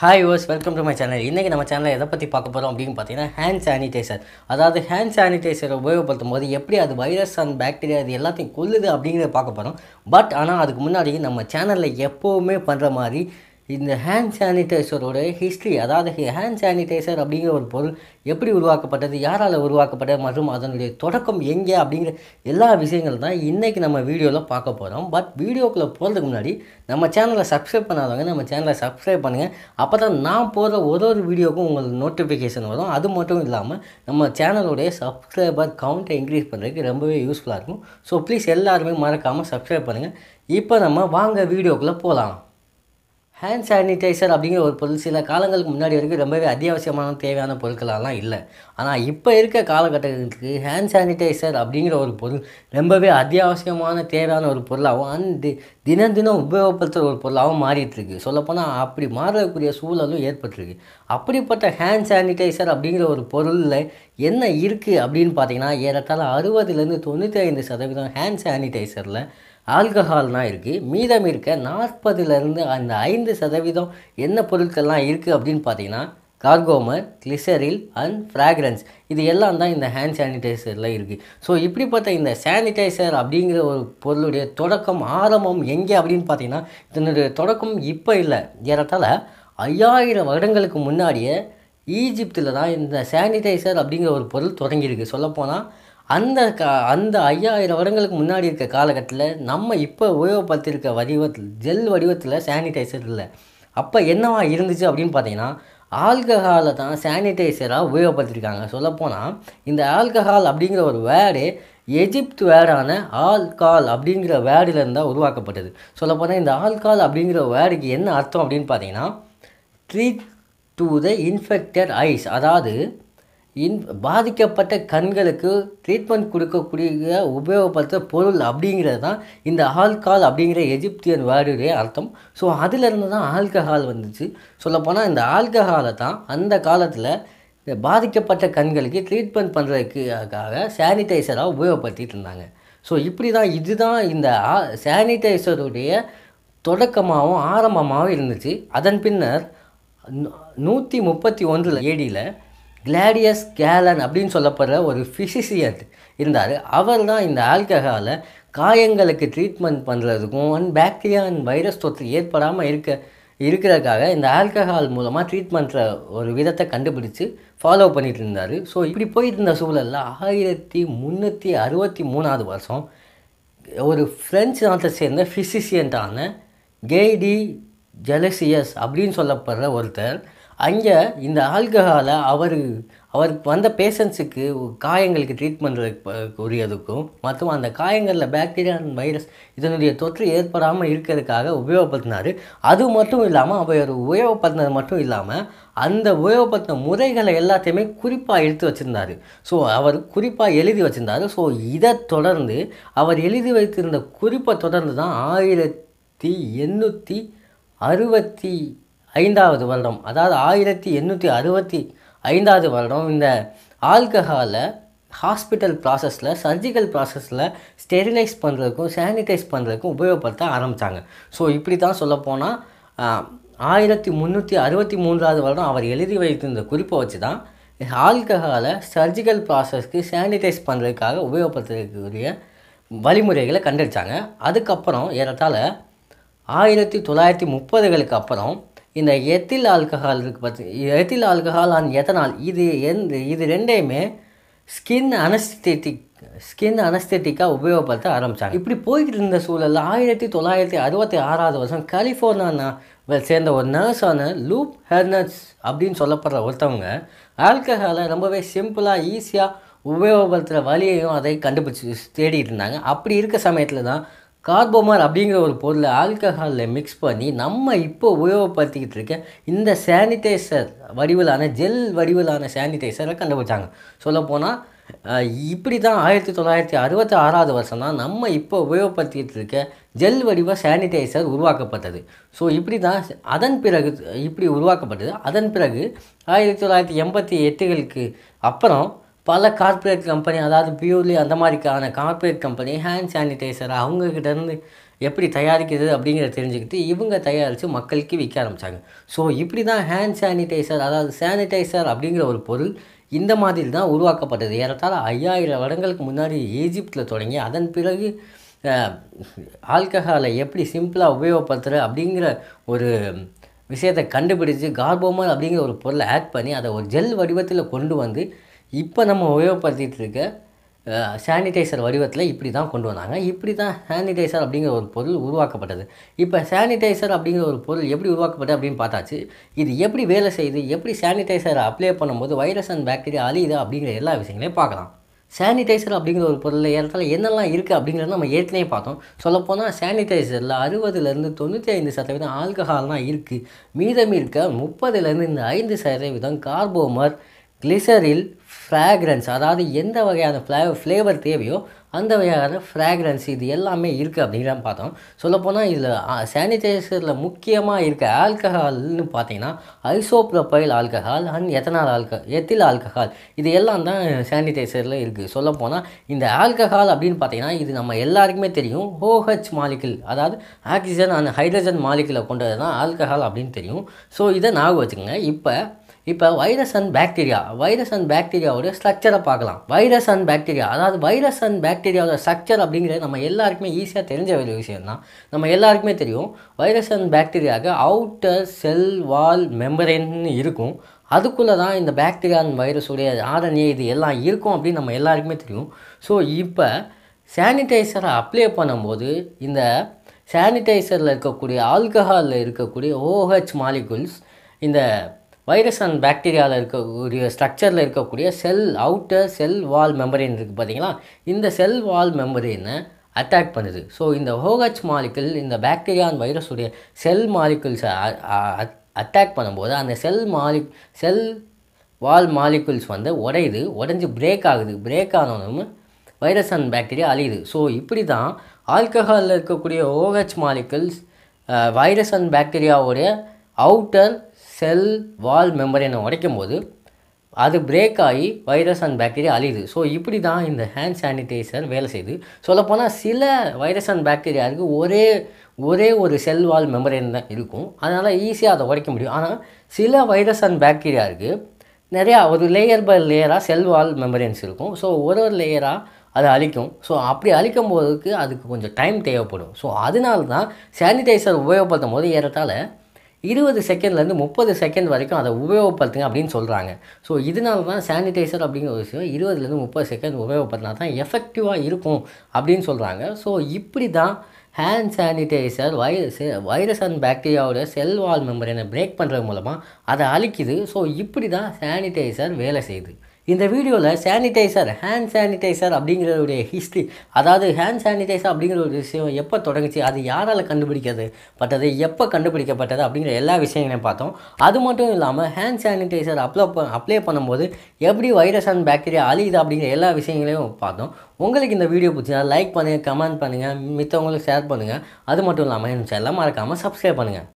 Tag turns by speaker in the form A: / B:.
A: hi யோஸ் welcome to my channel இன்றைக்கி நம்ம சேனலில் எதை பற்றி பார்க்க போகிறோம் அப்படின்னு பார்த்தீங்கன்னா ஹேண்ட் சானிடைசர் அதாவது ஹேண்ட் சானிடைசரை உபயோகப்படுத்தும் போது எப்படி அது வைரஸ் அண்ட் பாக்டீரியா அது எல்லாத்தையும் கொல்லுது அப்படிங்கிறத பார்க்க போகிறோம் பட் ஆனால் அதுக்கு முன்னாடி நம்ம சேனலில் எப்போவுமே பண்ணுற மாதிரி இந்த ஹேண்ட் சானிடைசரோட ஹிஸ்ட்ரி அதாவது ஹேண்ட் சானிடைசர் அப்படிங்கிற ஒரு பொருள் எப்படி உருவாக்கப்பட்டது யாரால் உருவாக்கப்பட்டது மற்றும் அதனுடைய தொடக்கம் எங்கே அப்படிங்கிற எல்லா விஷயங்கள் தான் இன்றைக்கி நம்ம வீடியோவில் பார்க்க போகிறோம் பட் வீடியோக்குள்ளே போகிறதுக்கு முன்னாடி நம்ம சேனலை சப்ஸ்கிரைப் பண்ணாதவங்க நம்ம சேனலை சப்ஸ்கிரைப் பண்ணுங்கள் அப்போ தான் நான் போகிற ஒரு ஒரு வீடியோக்கும் உங்களுக்கு நோட்டிஃபிகேஷன் வரும் அது மட்டும் இல்லாமல் நம்ம சேனலுடைய சப்ஸ்கிரைபர் கவுண்ட்டை இன்க்ரீஸ் பண்ணுறதுக்கு ரொம்பவே யூஸ்ஃபுல்லாக இருக்கும் ஸோ ப்ளீஸ் எல்லாருமே மறக்காமல் சப்ஸ்கிரைப் பண்ணுங்கள் இப்போ நம்ம வாங்க வீடியோக்குள்ளே போகலாம் ஹேண்ட் சானிடைசர் அப்படிங்கிற ஒரு பொருள் சில காலங்களுக்கு முன்னாடி வரைக்கும் ரொம்பவே அத்தியாவசியமான தேவையான பொருட்களெல்லாம் இல்லை ஆனால் இப்போ இருக்க காலகட்டத்துக்கு ஹேண்ட் சானிடைசர் அப்படிங்கிற ஒரு பொருள் ரொம்பவே அத்தியாவசியமான தேவையான ஒரு பொருளாகவும் அண்ட் தினம் தினம் உபயோகப்படுத்துகிற ஒரு பொருளாகவும் மாறிட்டுருக்கு சொல்லப்போனால் அப்படி மாறக்கூடிய சூழலும் ஏற்பட்டுருக்கு அப்படிப்பட்ட ஹேண்ட் சானிடைசர் அப்படிங்கிற ஒரு பொருளில் என்ன இருக்குது அப்படின்னு பார்த்தீங்கன்னா ஏறத்தாழ அறுபதுலேருந்து தொண்ணூற்றி ஐந்து சதவீதம் ஹேண்ட் சானிடைசரில் ஆல்கஹால்னா இருக்குது மீதம் இருக்க நாற்பதுலேருந்து அந்த ஐந்து சதவீதம் என்ன பொருட்கள்லாம் இருக்குது அப்படின்னு பார்த்தீங்கன்னா கார்கோமர் கிளிசரில் அண்ட் ஃப்ராக்ரன்ஸ் இது எல்லாம் தான் இந்த ஹேண்ட் சானிடைசரில் இருக்குது ஸோ இப்படி பார்த்தா இந்த சானிடைசர் அப்படிங்கிற ஒரு பொருளுடைய தொடக்கம் ஆரம்பம் எங்கே அப்படின்னு பார்த்தீங்கன்னா இதனுடைய தொடக்கம் இப்போ இல்லை ஏறத்தால் ஐயாயிரம் வருடங்களுக்கு முன்னாடியே ஈஜிப்தில் தான் இந்த சானிடைசர் அப்படிங்கிற ஒரு பொருள் தொடங்கியிருக்கு சொல்லப்போனால் அந்த கா அந்த ஐயாயிரம் வருடங்களுக்கு முன்னாடி இருக்க காலகட்டத்தில் நம்ம இப்போ உபயோகப்படுத்தியிருக்க வடிவத்தில் ஜெல் வடிவத்தில் சானிடைசர் இல்லை அப்போ என்னவா இருந்துச்சு அப்படின்னு பார்த்தீங்கன்னா ஆல்கஹாலை தான் சானிடைசராக உபயோகப்படுத்திருக்காங்க சொல்லப்போனால் இந்த ஆல்கஹால் அப்படிங்கிற ஒரு வேர்டு எஜிப்த் வேர்டான ஆல்கால் அப்படிங்கிற வேர்டில் தான் உருவாக்கப்பட்டது சொல்லப்போனால் இந்த ஆல்கால் அப்படிங்கிற வேர்டுக்கு என்ன அர்த்தம் அப்படின்னு பார்த்தீங்கன்னா treat to the infected eyes அதாவது இன் பாதிக்கப்பட்ட கண்களுக்கு ட்ரீட்மெண்ட் கொடுக்கக்கூடிய உபயோகப்படுத்த பொருள் அப்படிங்கிறது தான் இந்த ஆல்கால் அப்படிங்கிற எஜிப்தியன் வேர்டுடைய அர்த்தம் ஸோ அதிலிருந்து தான் ஆல்கஹால் வந்துச்சு சொல்லப்போனால் இந்த ஆல்கஹாலை தான் அந்த காலத்தில் பாதிக்கப்பட்ட கண்களுக்கு ட்ரீட்மெண்ட் பண்ணுறதுக்காக சானிடைசராக உபயோகப்படுத்திகிட்டு இருந்தாங்க ஸோ இப்படி தான் இதுதான் இந்த ஆ சானிடைசருடைய தொடக்கமாகவும் ஆரம்பமாகவும் இருந்துச்சு அதன் பின்னர் நூற்றி முப்பத்தி ஒன்றில் ஏடியில் கிளாடியஸ் கேலன் அப்படின்னு சொல்லப்படுற ஒரு ஃபிசிசியன் இருந்தார் அவர் தான் இந்த ஆல்கஹாலை காயங்களுக்கு ட்ரீட்மெண்ட் பண்ணுறதுக்கும் அண்ட் பேக்டீரியா அண்ட் வைரஸ் தொற்று ஏற்படாமல் இருக்க இருக்கிறதுக்காக இந்த ஆல்கஹால் மூலமாக ட்ரீட் பண்ணுற ஒரு விதத்தை கண்டுபிடிச்சு ஃபாலோ பண்ணிகிட்டு இருந்தார் ஸோ இப்படி போயிட்டு இருந்த சூழலில் ஆயிரத்தி முந்நூற்றி அறுபத்தி மூணாவது வருஷம் ஒரு ஃப்ரெஞ்சு நாட்டை சேர்ந்த ஃபிசிசியன்ட்டான கேடி ஜெலசியஸ் அப்படின்னு சொல்லப்படுற ஒருத்தர் அங்கே இந்த ஆல்கஹாலை அவர் அவருக்கு வந்த பேஷண்ட்ஸுக்கு காயங்களுக்கு ட்ரீட்மெண்ட் உரியதுக்கும் மற்றும் அந்த காயங்களில் பாக்டீரியா அண்ட் வைரஸ் இதனுடைய தொற்று ஏற்படாமல் இருக்கிறதுக்காக உபயோகப்படுத்தினார் அது மட்டும் இல்லாமல் அவர் உபயோகப்படுத்தினது மட்டும் இல்லாமல் அந்த உபயோகப்படுத்தின முறைகளை எல்லாத்தையுமே குறிப்பாக எடுத்து வச்சுருந்தார் ஸோ அவர் குறிப்பாக எழுதி வச்சுருந்தார் ஸோ இதை தொடர்ந்து அவர் எழுதி வைத்திருந்த குறிப்பை தொடர்ந்து தான் ஆயிரத்தி எண்ணூற்றி அறுபத்தி ஐந்தாவது வருடம் அதாவது ஆயிரத்தி எண்ணூற்றி அறுபத்தி ஐந்தாவது வருடம் இந்த ஆல்கஹாலை ஹாஸ்பிட்டல் ப்ராசஸில் சர்ஜிக்கல் ப்ராசஸில் ஸ்டெரிலைஸ் பண்ணுறதுக்கும் சானிடைஸ் பண்ணுறதுக்கும் உபயோகப்படுத்த ஆரம்பித்தாங்க ஸோ இப்படி தான் சொல்லப்போனால் ஆயிரத்தி முந்நூற்றி அறுபத்தி மூன்றாவது வருடம் அவர் எழுதி வைத்திருந்த குறிப்பை வச்சு தான் ஆல்கஹாலை சர்ஜிக்கல் ப்ராசஸ்க்கு சானிடைஸ் பண்ணுறதுக்காக உபயோகப்படுத்துறதுக்குரிய வழிமுறைகளை கண்டடித்தாங்க அதுக்கப்புறம் ஏறத்தால் ஆயிரத்தி தொள்ளாயிரத்தி முப்பதுகளுக்கு அப்புறம் இந்த எத்தில் ஆல்கஹால் இருக்குது பார்த்து எத்தில் ஆல்கஹால் அண்ட் எத்தனால் இது எந்த இது ரெண்டையுமே ஸ்கின் அனஸ்தெட்டிக் ஸ்கின் அனஸ்தெட்டிக்காக உபயோகப்படுத்த ஆரம்பித்தாங்க இப்படி போய்கிட்டு இருந்த சூழலில் ஆயிரத்தி தொள்ளாயிரத்தி அறுபத்தி ஆறாவது வருஷம் கலிஃபோர்னியா சேர்ந்த ஒரு நர்ஸான லூப் ஹெர்னஸ் அப்படின்னு சொல்லப்படுற ஒருத்தவங்க ஆல்கஹாலை ரொம்பவே சிம்பிளாக ஈஸியாக உபயோகப்படுத்துகிற வழியையும் அதை கண்டுபிடிச்சி தேடிட்டு இருந்தாங்க அப்படி இருக்க சமயத்தில் தான் கார்போமர் அப்படிங்கிற ஒரு பொருளை ஆல்கஹாலில் மிக்ஸ் பண்ணி நம்ம இப்போ உபயோகப்படுத்திக்கிட்டு இருக்க இந்த சானிடைசர் வடிவிலான ஜெல் வடிவிலான சானிடைசரை கண்டுபிடிச்சாங்க சொல்லப்போனால் இப்படி தான் ஆயிரத்தி தொள்ளாயிரத்தி அறுபத்தி ஆறாவது வருஷம் தான் நம்ம இப்போ உபயோகப்படுத்திக்கிட்டு இருக்க ஜெல் வடிவ சானிடைசர் உருவாக்கப்பட்டது ஸோ இப்படி தான் அதன் பிறகு இப்படி உருவாக்கப்பட்டது அதன் பிறகு ஆயிரத்தி தொள்ளாயிரத்தி எண்பத்தி எட்டுகளுக்கு அப்புறம் பல கார்ப்பரேட் கம்பெனி அதாவது பியூர்லி அந்த மாதிரிக்கான கார்ப்பரேட் கம்பெனி ஹேண்ட் சானிடைசர் அவங்கக்கிட்டேருந்து எப்படி தயாரிக்கிறது அப்படிங்கிறத தெரிஞ்சுக்கிட்டு இவங்க தயாரித்து மக்களுக்கு விற்க ஆரம்பித்தாங்க ஸோ இப்படி தான் ஹேண்ட் சானிடைசர் அதாவது சானிடைசர் அப்படிங்கிற ஒரு பொருள் இந்த மாதிரி தான் உருவாக்கப்பட்டது ஏறத்தாழ ஐயாயிரம் வருடங்களுக்கு முன்னாடி ஈஜிப்டில் தொடங்கி அதன் பிறகு ஆல்கஹாலை எப்படி சிம்பிளாக உபயோகப்படுத்துகிற அப்படிங்கிற ஒரு விஷயத்தை கண்டுபிடிச்சு கார்போமல் அப்படிங்கிற ஒரு பொருளை ஆட் பண்ணி அதை ஒரு ஜெல் வடிவத்தில் கொண்டு வந்து இப்போ நம்ம உபயோகப்படுத்திகிட்டு இருக்க சானிடைசர் வடிவத்தில் இப்படி தான் கொண்டு வந்தாங்க இப்படி தான் சானிடைசர் அப்படிங்கிற ஒரு பொருள் உருவாக்கப்பட்டது இப்போ சானிடைசர் அப்படிங்கிற ஒரு பொருள் எப்படி உருவாக்கப்பட்டது அப்படின்னு பார்த்தாச்சு இது எப்படி வேலை செய்யுது எப்படி சானிடைசரை அப்ளை பண்ணும்போது வைரஸ் அண்ட் பாக்டீரியா அழியுது அப்படிங்கிற எல்லா விஷயங்களையும் பார்க்கலாம் சானிடைசர் அப்படிங்கிற ஒரு பொருளில் இடத்துல என்னெல்லாம் இருக்குது அப்படிங்கிறத நம்ம ஏற்கனவே பார்த்தோம் சொல்லப்போனால் சானிடைசரில் அறுபதுலேருந்து தொண்ணூற்றி ஐந்து சதவீதம் ஆல்கஹால்லாம் இருக்குது மீதம் இருக்க முப்பதுலேருந்து இந்த ஐந்து சதவீதம் கார்போமர் கிளிசரில் ஃப்ராக்ரன்ஸ் அதாவது எந்த வகையான ஃப்ளே ஃப்ளேவர் தேவையோ அந்த வகையான ஃப்ராக்ரன்ஸ் இது எல்லாமே இருக்குது அப்படின்லாம் பார்த்தோம் சொல்லப்போனால் இதில் சானிடைசரில் முக்கியமாக இருக்க ஆல்கஹால்னு பார்த்தீங்கன்னா ஐசோப்ரொபைல் ஆல்கஹால் அண்ட் எத்தனால் ஆல்க எத்தில் ஆல்கஹால் இது எல்லாம் தான் சானிடைசரில் இருக்குது சொல்லப்போனால் இந்த ஆல்கஹால் அப்படின்னு பார்த்தீங்கன்னா இது நம்ம எல்லாருக்குமே தெரியும் ஹோஹெச் மாலிக்கிள் அதாவது ஆக்சிஜன் அண்ட் ஹைட்ரஜன் மாலிக்கிளை கொண்டது தான் ஆல்கஹால் அப்படின்னு தெரியும் ஸோ இதை ஞாபகம் வச்சுக்கோங்க இப்போ இப்போ virus and bacteria virus and பேக்டீரியாவோடய ஸ்ட்ரக்சரை பார்க்கலாம் வைரஸ் அண்ட் பாக்டீரியா அதாவது வைரஸ் அண்ட் பாக்டீரியாவோட ஸ்ட்ரக்சர் அப்படிங்கிறது நம்ம எல்லாருக்குமே ஈஸியாக தெரிஞ்ச ஒரு விஷயம் தான் நம்ம எல்லாருக்குமே தெரியும் வைரஸ் அண்ட் பாக்டீரியாவுக்கு அவுட்டர் செல் வால் மெம்பரேன்னு இருக்கும் அதுக்குள்ளே தான் இந்த பாக்டீரியா அண்ட் வைரஸுடைய ஆர்என்ஏ இது எல்லாம் இருக்கும் அப்படின்னு நம்ம எல்லாருக்குமே தெரியும் ஸோ இப்போ சானிடைசரை அப்ளை பண்ணும்போது இந்த சானிடைசரில் இருக்கக்கூடிய ஆல்கஹாலில் இருக்கக்கூடிய ஓஹெச் மாலிகுல்ஸ் இந்த வைரஸ் அண்ட் பாக்டீரியாவில் இருக்கக்கூடிய ஸ்ட்ரக்சரில் இருக்கக்கூடிய செல் அவுட்டர் செல் வால் மெம்பரின் இருக்குது பார்த்தீங்களா இந்த செல் வால் மெம்பரினை அட்டாக் பண்ணுது ஸோ இந்த ஹோஹச் மாலிக்குள் இந்த பாக்டீரியா அண்ட் வைரஸுடைய செல் மாலிகுல்ஸை அட்டாக் பண்ணும்போது அந்த செல் மாலிக் செல் வால் மாலிக்குல்ஸ் வந்து உடையுது உடஞ்சி பிரேக் ஆகுது பிரேக் ஆனோன்னு வைரஸ் அண்ட் பாக்டீரியா அழியுது ஸோ இப்படி தான் ஆல்கஹாலில் இருக்கக்கூடிய ஓஹெச் மாலிகுல்ஸ் வைரஸ் அண்ட் பாக்டீரியாவுடைய அவுட்டர் செல் வால் மெம்பரினை உடைக்கும் போது அது பிரேக் ஆகி வைரஸ் அண்ட் பேக்டீரியா அழியுது ஸோ இப்படி தான் இந்த ஹேண்ட் சானிடைசர் வேலை செய்யுது சொல்லப்போனால் சில வைரஸ் அண்ட் பேக்டீரியாவுக்கு ஒரே ஒரே ஒரு செல் வால் மெம்பரேன் தான் இருக்கும் அதனால் ஈஸியாக அதை உடைக்க முடியும் ஆனால் சில வைரஸ் அண்ட் பேக்டீரியாவுக்கு நிறையா ஒரு லேயர் பை லேயராக செல் வால் மெம்பரேன்ஸ் இருக்கும் ஸோ ஒரு ஒரு லேயராக அதை அழிக்கும் ஸோ அப்படி அழிக்கும் போதுக்கு அதுக்கு கொஞ்சம் டைம் தேவைப்படும் ஸோ அதனால தான் சானிடைசர் உபயோகப்படுத்தும் போது ஏறத்தால் இருபது செகண்ட்லேருந்து முப்பது செகண்ட் வரைக்கும் அதை உபயோகப்படுத்துங்க அப்படின்னு சொல்கிறாங்க ஸோ இதனால தான் சானிடைசர் அப்படிங்கிற ஒரு விஷயம் இருபதுலேருந்து முப்பது செகண்ட் உபயோகப்படுத்தினா தான் எஃபெக்டிவாக இருக்கும் அப்படின்னு சொல்கிறாங்க ஸோ இப்படி தான் hand sanitizer virus virus and பாக்டீரியாவோட செல் வால் மெம்பரனை பிரேக் பண்ணுறது மூலமாக அதை அழிக்குது ஸோ இப்படி தான் சானிடைசர் வேலை செய்யுது இந்த வீடியோவில் சானிடைசர் ஹேண்ட் சானிடைசர் அப்படிங்கிறதுடைய ஹிஸ்ட்ரி அதாவது ஹேண்ட் சானிடைசர் அப்படிங்கிற ஒரு விஷயம் எப்போ தொடங்குச்சு அது யாரால் கண்டுபிடிக்கிறது பட்டது எப்போ கண்டுபிடிக்கப்பட்டது அப்படிங்கிற எல்லா விஷயங்களையும் பார்த்தோம் அது மட்டும் இல்லாமல் ஹேண்ட் சானிடைசர் அப்ளை அப்ளை பண்ணும்போது எப்படி வைரஸ் அண்ட் பாக்டீரியா அழியுது அப்படிங்கிற எல்லா விஷயங்களையும் பார்த்தோம் உங்களுக்கு இந்த வீடியோ பிடிச்சிங்கன்னா லைக் பண்ணுங்கள் கமெண்ட் பண்ணுங்கள் மித்தவங்களுக்கு ஷேர் பண்ணுங்கள் அது மட்டும் இல்லாமல் என் எல்லாம் மறக்காமல் சப்ஸ்கிரைப் பண்ணுங்கள்